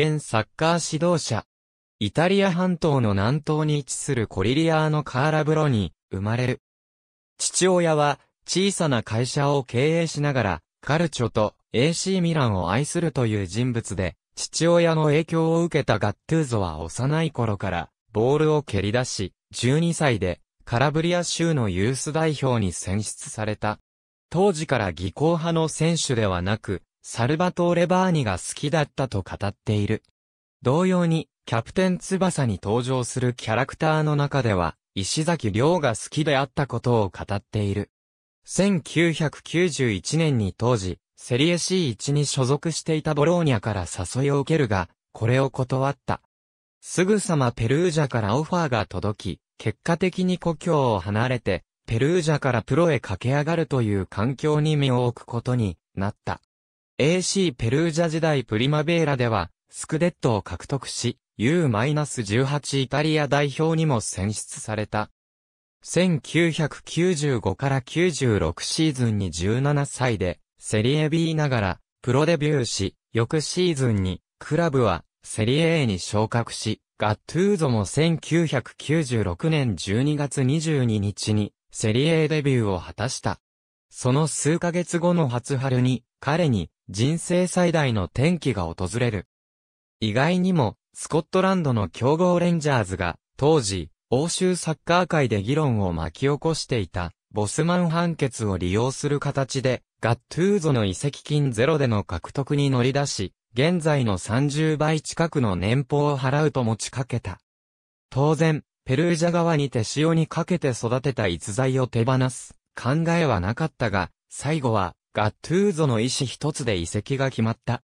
現サッカー指導者。イタリア半島の南東に位置するコリリアーノ・カーラブロに生まれる。父親は小さな会社を経営しながらカルチョと AC ミランを愛するという人物で、父親の影響を受けたガットゥーゾは幼い頃からボールを蹴り出し、12歳でカラブリア州のユース代表に選出された。当時から技巧派の選手ではなく、サルバトーレ・バーニが好きだったと語っている。同様に、キャプテン翼に登場するキャラクターの中では、石崎亮が好きであったことを語っている。1991年に当時、セリエ C1 に所属していたボローニャから誘いを受けるが、これを断った。すぐさまペルージャからオファーが届き、結果的に故郷を離れて、ペルージャからプロへ駆け上がるという環境に身を置くことになった。AC ペルージャ時代プリマベーラでは、スクデットを獲得し、U-18 イタリア代表にも選出された。1995から96シーズンに17歳で、セリエ B ながら、プロデビューし、翌シーズンに、クラブは、セリエ A に昇格し、ガットゥーゾも1996年12月22日に、セリエ A デビューを果たした。その数ヶ月後の初春に、彼に、人生最大の転機が訪れる。意外にも、スコットランドの強豪レンジャーズが、当時、欧州サッカー界で議論を巻き起こしていた、ボスマン判決を利用する形で、ガットゥーゾの移籍金ゼロでの獲得に乗り出し、現在の30倍近くの年俸を払うと持ちかけた。当然、ペルージャ側に手塩にかけて育てた逸材を手放す考えはなかったが、最後はガットゥーゾの意思一つで移籍が決まった。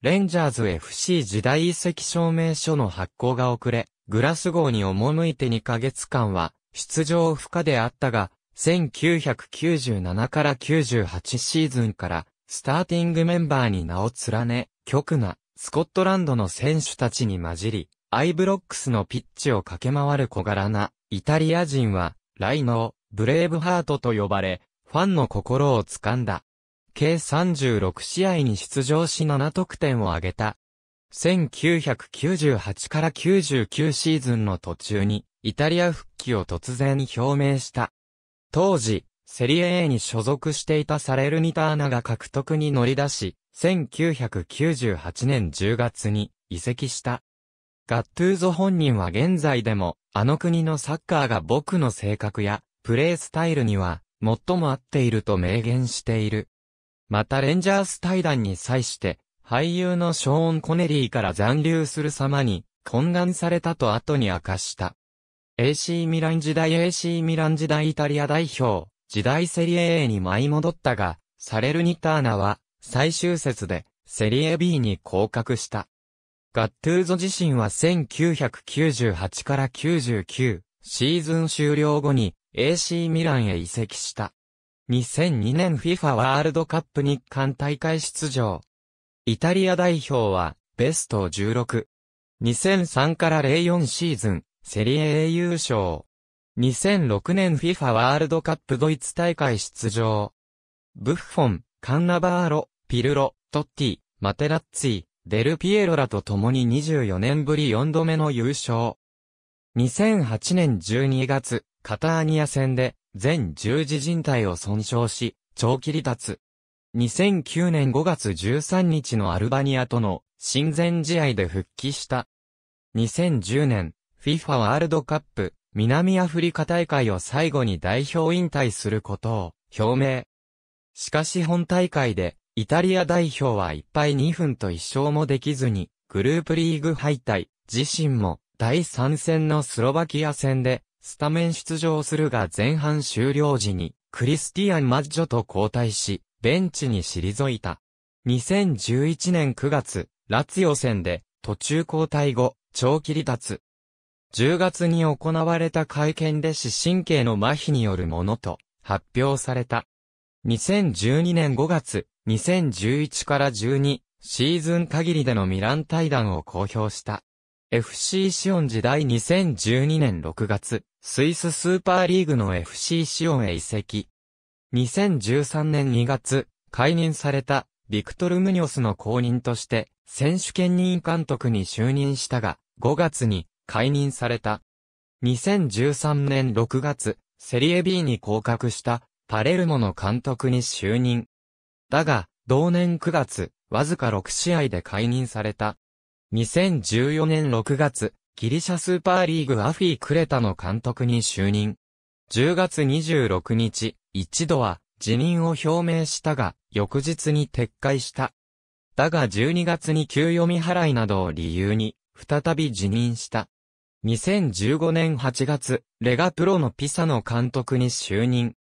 レンジャーズ FC 時代移籍証明書の発行が遅れ、グラス号に赴いて2ヶ月間は出場不可であったが、1997から98シーズンからスターティングメンバーに名を連ね、極なスコットランドの選手たちに混じり、アイブロックスのピッチを駆け回る小柄なイタリア人は、ライノー、ブレイブハートと呼ばれ、ファンの心をつかんだ。計36試合に出場し7得点を挙げた。1998から99シーズンの途中に、イタリア復帰を突然表明した。当時、セリエ A に所属していたサレルニターナが獲得に乗り出し、1998年10月に移籍した。ガットゥーゾ本人は現在でも、あの国のサッカーが僕の性格や、プレースタイルには、最も合っていると明言している。またレンジャース対談に際して、俳優のショーン・コネリーから残留する様に、懇願されたと後に明かした。AC ミラン時代 AC ミラン時代イタリア代表、時代セリエ A に舞い戻ったが、サレルニターナは、最終節で、セリエ B に降格した。ガットゥーゾ自身は1998から99シーズン終了後に AC ミランへ移籍した。2002年 FIFA ワールドカップ日韓大会出場。イタリア代表は、ベスト16。2003から04シーズン、セリエ A 優勝。2006年 FIFA ワールドカップドイツ大会出場。ブッフォン、カンナバーロ、ピルロ、トッティ、マテラッツィ、デルピエロらと共に24年ぶり4度目の優勝。2008年12月、カターニア戦で全十字靭帯を損傷し、長期離脱。2009年5月13日のアルバニアとの親善試合で復帰した。2010年、FIFA ワールドカップ南アフリカ大会を最後に代表引退することを表明。しかし本大会でイタリア代表は1敗2分と1勝もできずにグループリーグ敗退、自身も第3戦のスロバキア戦でスタメン出場するが前半終了時に、クリスティアン・マッジョと交代し、ベンチに退いた。2011年9月、ラツヨ戦で、途中交代後、長期離脱。10月に行われた会見で視神経の麻痺によるものと発表された。2012年5月、2011から12シーズン限りでのミラン対談を公表した。FC シオン時代2012年6月、スイススーパーリーグの FC シオンへ移籍。2013年2月、解任された、ビクトル・ムニョスの公認として、選手兼任監督に就任したが、5月に、解任された。2013年6月、セリエ B に降格した、パレルモの監督に就任。だが、同年9月、わずか6試合で解任された。2014年6月、ギリシャスーパーリーグアフィー・クレタの監督に就任。10月26日、一度は辞任を表明したが、翌日に撤回した。だが12月に給与未払いなどを理由に、再び辞任した。2015年8月、レガプロのピサの監督に就任。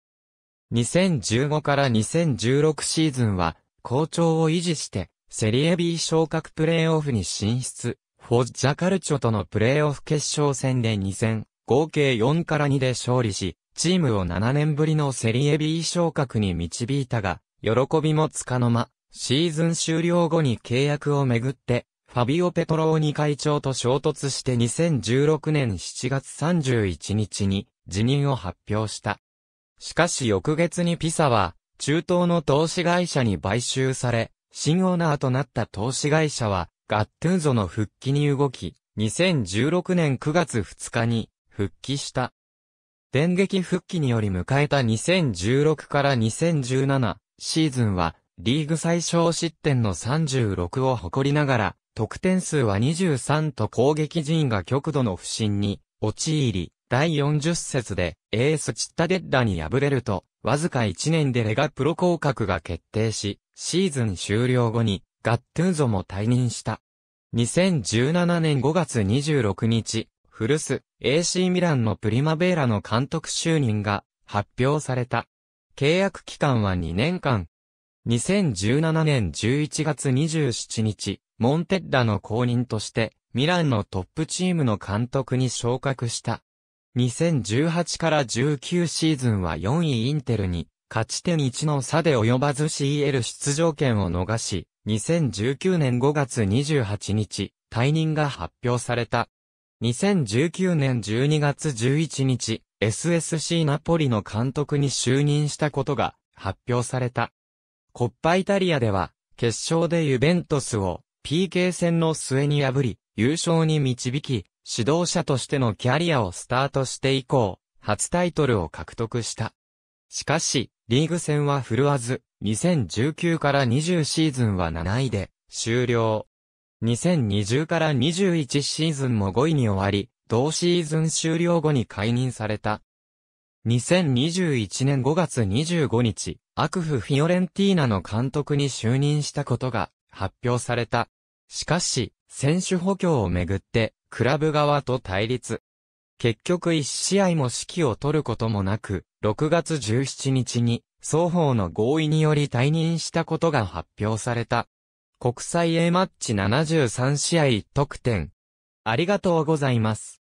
2015から2016シーズンは、好調を維持して、セリエ B 昇格プレーオフに進出、フォッジャカルチョとのプレーオフ決勝戦で2戦、合計4から2で勝利し、チームを7年ぶりのセリエ B 昇格に導いたが、喜びもつかの間、シーズン終了後に契約をめぐって、ファビオ・ペトローニ会長と衝突して2016年7月31日に辞任を発表した。しかし翌月にピサは、中東の投資会社に買収され、新オーナーとなった投資会社は、ガットゥンゾの復帰に動き、2016年9月2日に復帰した。電撃復帰により迎えた2016から2017シーズンは、リーグ最小失点の36を誇りながら、得点数は23と攻撃陣が極度の不振に陥り、第40節でエースチッタデッラに敗れると、わずか1年でレガプロ降格が決定し、シーズン終了後にガットゥーゾも退任した。2017年5月26日、古巣 AC ミランのプリマベーラの監督就任が発表された。契約期間は2年間。2017年11月27日、モンテッラの公認として、ミランのトップチームの監督に昇格した。2018から19シーズンは4位インテルに勝ち点1の差で及ばず CL 出場権を逃し、2019年5月28日、退任が発表された。2019年12月11日、SSC ナポリの監督に就任したことが発表された。コッパイタリアでは、決勝でユベントスを PK 戦の末に破り、優勝に導き、指導者としてのキャリアをスタートして以降、初タイトルを獲得した。しかし、リーグ戦は振るわず、2019から20シーズンは7位で終了。2020から21シーズンも5位に終わり、同シーズン終了後に解任された。2021年5月25日、アクフ・フィオレンティーナの監督に就任したことが発表された。しかし、選手補強をめぐって、クラブ側と対立。結局一試合も指揮を取ることもなく、6月17日に双方の合意により退任したことが発表された。国際 A マッチ73試合得点。ありがとうございます。